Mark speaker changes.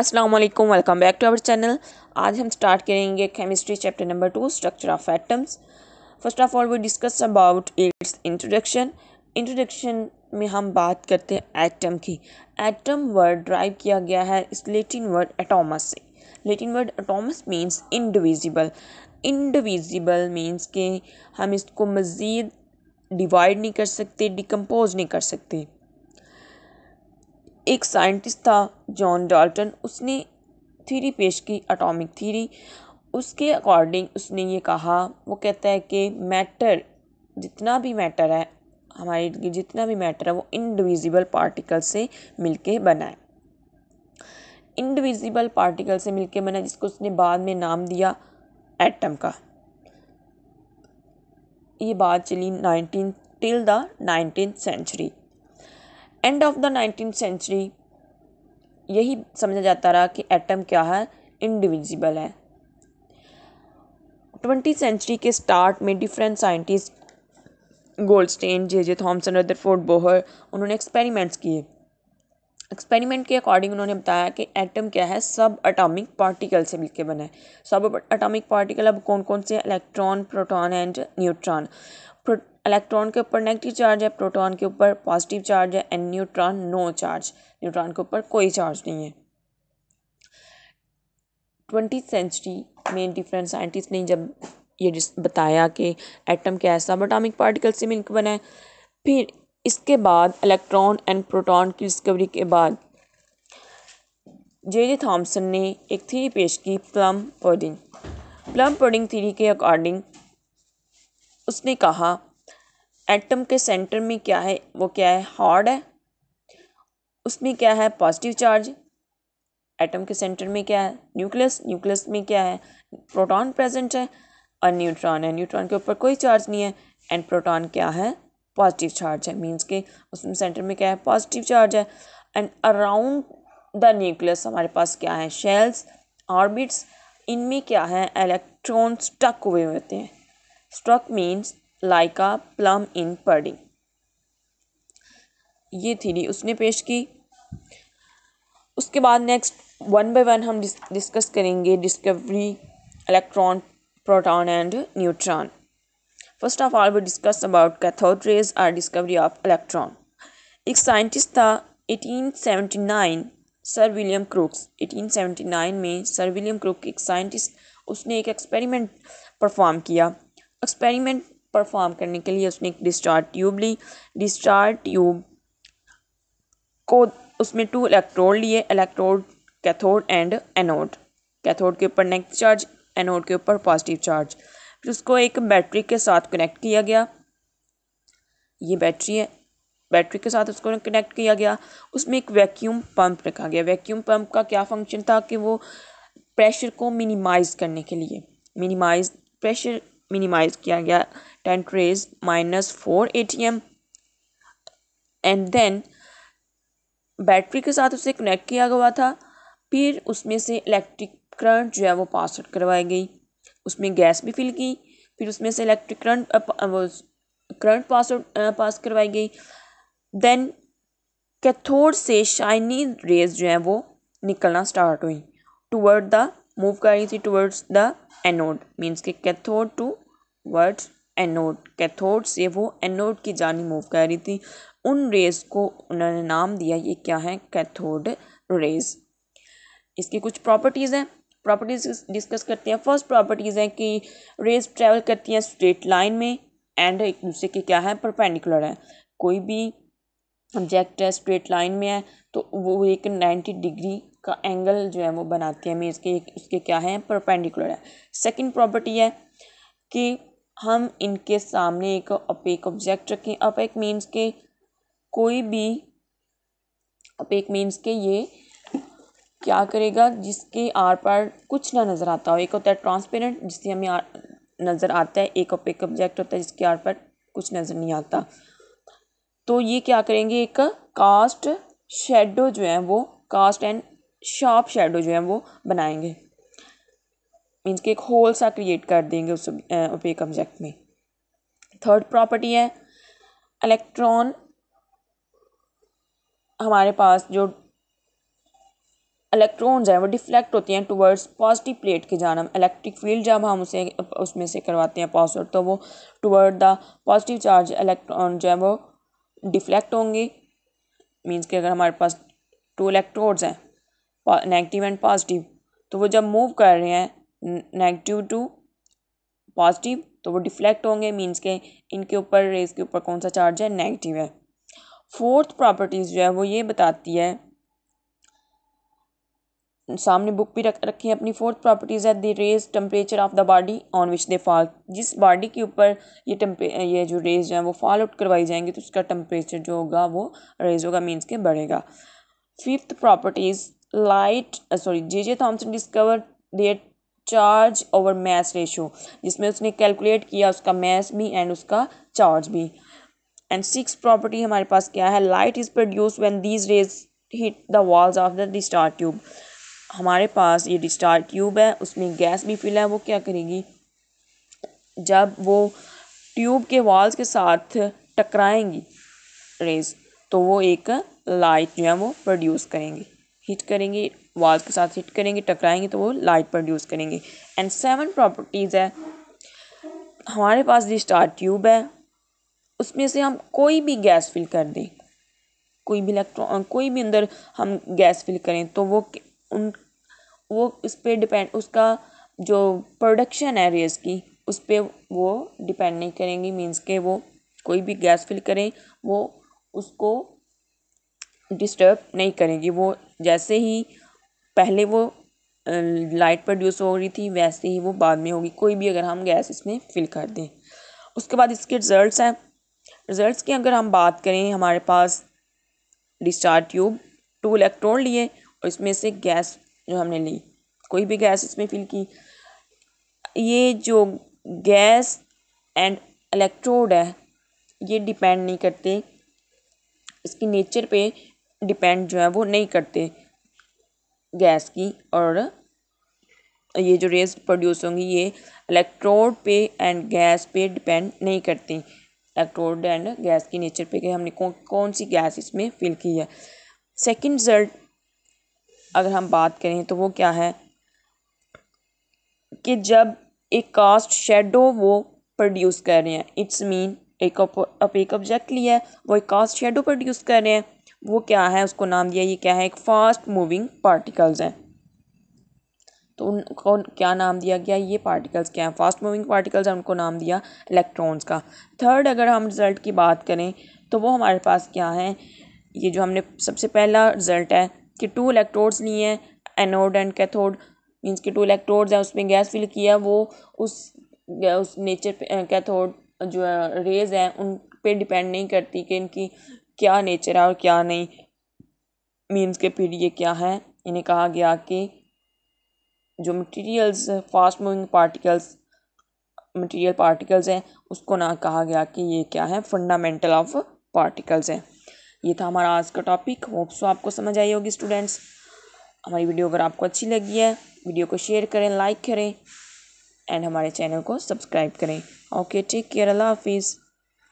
Speaker 1: अस्सलाम वालेकुम welcome back to our channel आज हम स्टार्ट करेंगे chemistry chapter number two structure of atoms first of all we discuss about its introduction introduction में हम बात करते हैं एटम की एटम वर्ड ड्राइव किया गया है इस लेटिन वर्ड एटोमस से Latin word atomos means indivisible indivisible means के हम इसको मज़ीद डिवाइड नहीं कर सकते डिकम्पोज नहीं कर सकते एक साइंटिस्ट था जॉन डाल्टन उसने थीरी पेश की अटोमिक थीरी उसके अकॉर्डिंग उसने ये कहा वो कहता है कि मैटर जितना भी मैटर है हमारे जितना भी मैटर है वो इनडिविजिबल पार्टिकल से मिलके बना है इंडिविजिबल पार्टिकल से मिलके बना जिसको उसने बाद में नाम दिया एटम का ये बात चली nineteen till the nineteen century end of the nineteen century यही समझा जाता रहा कि एटम क्या है इनडिविजिबल है ट्वेंटी सेंचुरी के स्टार्ट में different scientist Goldstein J J Thomson Rutherford Bohr उन्होंने एक्सपेरिमेंट्स किए एक्सपेरिमेंट के अकॉर्डिंग उन्होंने बताया कि एटम क्या है सब अटामिक पार्टिकल से मिलकर बना है सब अटामिक पार्टिकल अब कौन कौन से electron proton and neutron electron के ऊपर नेगेटिव चार्ज है प्रोटॉन के ऊपर पॉजिटिव चार्ज है and neutron no charge neutron के ऊपर कोई चार्ज नहीं है ट्वेंटी सेंचुरी में डिफरेंट साइंटिस्ट ने जब ये बताया कि एटम क्या सब अटामिक पार्टिकल से मिलकर बना है फिर इसके बाद इलेक्ट्रॉन एंड प्रोटॉन की डिस्कवरी के बाद जे जे थॉम्सन ने एक थ्री पेश की plum pudding plum pudding theory के अकॉर्डिंग उसने कहा एटम के सेंटर में क्या है वो क्या है हॉर्ड है उसमें क्या है पॉजिटिव चार्ज एटम के सेंटर में क्या है न्यूक्लियस न्यूक्लियस में क्या है प्रोटॉन प्रेजेंट है और न्यूट्रॉन है न्यूट्रॉन के ऊपर कोई चार्ज नहीं है एंड प्रोटॉन क्या है पॉजिटिव चार्ज है मींस के उसमें सेंटर में क्या है पॉजिटिव चार्ज है एंड अराउंड द न्यूक्लियस हमारे पास क्या है शेल्स ऑर्बिट्स इनमें क्या है इलेक्ट्रॉन स्टक हुए होते हैं stuck means like a plum in pudding ये थीरी उसने पेश की उसके बाद नेक्स्ट वन बाय वन हम डिस्कस करेंगे discovery electron proton and neutron first of all we discuss about cathode rays or discovery of electron एक साइंटिस्ट था 1879 सर विलियम क्रूक्स 1879 में सर विलियम क्रूक एक साइंटिस्ट उसने एक एक्सपेरिमेंट परफॉर्म किया experiment perform करने के लिए उसने एक डिस्चार्ज ट्यूब ली डिस्चार्ज ट्यूब को उसमें टू इलेक्ट्रोड लिए electrode cathode and anode cathode के ऊपर नेगेटिव चार्ज एनोड के ऊपर पॉजिटिव चार्ज फिर उसको एक बैटरी के साथ कनेक्ट किया गया ये बैटरी है बैटरी के साथ उसको कनेक्ट किया गया उसमें एक वैक्यूम पंप रखा गया वैक्यूम पंप का क्या फंक्शन था कि वो प्रेशर को मिनिमाइज करने के लिए मिनिमाइज प्रेशर मिनिमाइज किया गया ten raise minus four A T M and then battery के साथ उसे कनेक्ट किया हुआ था फिर उसमें से इलेक्ट्रिक करंट जो है वो पास आउट करवाई गई उसमें गैस भी फिल की फिर उसमें से electric current current pass out pass करवाई गई देन कैथोड से शाइनी रेज जो है वो निकलना स्टार्ट हुई टूवर्ड द मूव कर रही थी टूवर्ड्स द एनोड मीन्स के cathode towards anode cathode से वो एनोड की जानी मूव कर रही थी उन रेज को उन्होंने नाम दिया ये क्या है कैथोड रेज इसकी कुछ प्रॉपर्टीज़ हैं प्रॉपर्टीज डिस्कस करते हैं फर्स्ट प्रॉपर्टीज़ हैं कि रेज ट्रैवल करती हैं स्ट्रेट लाइन में एंड एक दूसरे के क्या है परपेंडिकुलर है कोई भी ऑब्जेक्ट है स्ट्रेट लाइन में है तो वो एक नाइन्टी डिग्री का एंगल जो है वो बनाती है मीन्स के उसके क्या है परपेंडिकुलर है सेकंड प्रॉपर्टी है कि हम इनके सामने एक अपेक ऑब्जेक्ट रखें अपेक मीन्स के कोई भी अपेक मीन्स के ये क्या करेगा जिसके आर पार कुछ ना नज़र आता हो एक होता है ट्रांसपेरेंट जिससे हमें आर, नज़र आता है एक अपेक ऑब्जेक्ट होता है जिसके आर पार कुछ नज़र नहीं आता तो ये क्या करेंगे एक कास्ट शेडो जो है वो कास्ट एंड शार्प शेडो जो है वो बनाएंगे मीन्स कि एक होल सा क्रिएट कर देंगे उस ओपेक ऑब्जेक्ट में थर्ड प्रॉपर्टी है इलेक्ट्रॉन हमारे पास जो इलेक्ट्रॉन्स हैं वो डिफ्लेक्ट होती हैं टुवर्ड्स पॉजिटिव प्लेट के जाना इलेक्ट्रिक फील्ड जब हम उसे उसमें से करवाते हैं पॉजिटिव तो वो toward the positive charge electron जो है वो डिफ्लेक्ट होंगे मीन्स कि अगर हमारे पास टू इलेक्ट्रोड्स हैं नेगेटिव एंड पॉजिटिव तो वो जब मूव कर रहे हैं नेगेटिव टू पॉजिटिव तो वो डिफ्लेक्ट होंगे मीन्स के इनके ऊपर रेस के ऊपर कौन सा चार्ज है नेगेटिव है फोर्थ प्रॉपर्टीज़ जो है वो ये बताती है सामने बुक भी रख रखी है अपनी फोर्थ प्रॉपर्टीज़ है the rays temperature of the body on which they fall जिस बॉडी के ऊपर ये टेम्परे ये जो रेज है वो फॉल आउट करवाई जाएंगी तो उसका टेम्परेचर जो होगा वो रेज होगा मीन्स के बढ़ेगा fifth properties light sorry J J Thomson discover their charge over mass ratio जिसमें उसने कैलकुलेट किया उसका मैस भी एंड उसका चार्ज भी एंड सिक्स प्रॉपर्टी हमारे पास क्या है light is produce when these rays hit the walls of the discharge tube हमारे पास ये डिस्टार ट्यूब है उसमें गैस भी फिल है वो क्या करेगी जब वो ट्यूब के वॉल्स के साथ टकराएंगी रेज तो वो एक लाइट जो है वो प्रोड्यूस करेंगी हिट करेंगे वॉल्स के साथ हिट करेंगे टकराएंगे तो वो लाइट प्रोड्यूस करेंगे एंड सेवन प्रॉपर्टीज़ है हमारे पास जो स्टार ट्यूब है उसमें से हम कोई भी गैस फिल कर दें कोई भी इलेक्ट्रॉन कोई भी अंदर हम गैस फिल करें तो वो उन वो उस पर डिपेंड उसका जो प्रोडक्शन है रेस की उस पर वो डिपेंड नहीं करेंगी मीन्स के वो कोई भी गैस फिल करें वो उसको डिस्टर्ब नहीं करेंगी वो जैसे ही पहले वो लाइट प्रोड्यूस हो रही थी वैसे ही वो बाद में होगी कोई भी अगर हम गैस इसमें फिल कर दें उसके बाद इसके रिज़ल्ट्स हैं रिज़ल्ट्स की अगर हम बात करें हमारे पास डिस्चार्ज ट्यूब टू इलेक्ट्रोड लिए और इसमें से गैस जो हमने ली कोई भी गैस इसमें फिल की ये जो गैस एंड इलेक्ट्रोड है ये डिपेंड नहीं करते इसकी नेचर पे डिपेंड जो है वो नहीं करते गैस की और ये जो रेस प्रोड्यूस होंगी ये इलेक्ट्रोड पे एंड गैस पे डिपेंड नहीं करती इलेक्ट्रोड एंड गैस की नेचर पे कि हमने कौन कौन सी गैस इसमें फिल की है सेकंड रिजल्ट अगर हम बात करें तो वो क्या है कि जब एक कास्ट शेडो वो प्रोड्यूस कर रहे हैं इट्स मीन एक अब एक ऑब्जेक्ट लिया है वो एक कास्ट शेडो प्रोड्यूस कर रहे हैं वो क्या है उसको नाम दिया ये क्या है एक फास्ट मूविंग पार्टिकल्स हैं तो उनको क्या नाम दिया गया ये पार्टिकल्स क्या हैं फास्ट मूविंग पार्टिकल्स हैं उनको नाम दिया इलेक्ट्रॉन्स का थर्ड अगर हम रिज़ल्ट की बात करें तो वो हमारे पास क्या है ये जो हमने सबसे पहला रिज़ल्ट है कि टू इलेक्ट्रोड्स लिए हैं एनोड एंड कैथोड मीन्स के टू इलेक्ट्रोड्स हैं उसमें गैस फिल किया वो उस उस नेचर कैथोड जो रेज हैं उन पे डिपेंड नहीं करती कि इनकी क्या नेचर है और क्या नहीं मीन्स के पीढ़ी क्या है इन्हें कहा गया कि जो materials fast moving particles material particles हैं उसको ना कहा गया कि ये क्या है फंडामेंटल ऑफ पार्टिकल्स हैं ये था हमारा आज का टॉपिक होप्सो आपको समझ आई होगी स्टूडेंट्स हमारी वीडियो अगर आपको अच्छी लगी है वीडियो को शेयर करें लाइक करें एंड हमारे चैनल को सब्सक्राइब करें ओके टेक केयर अल्लाह हाफिज़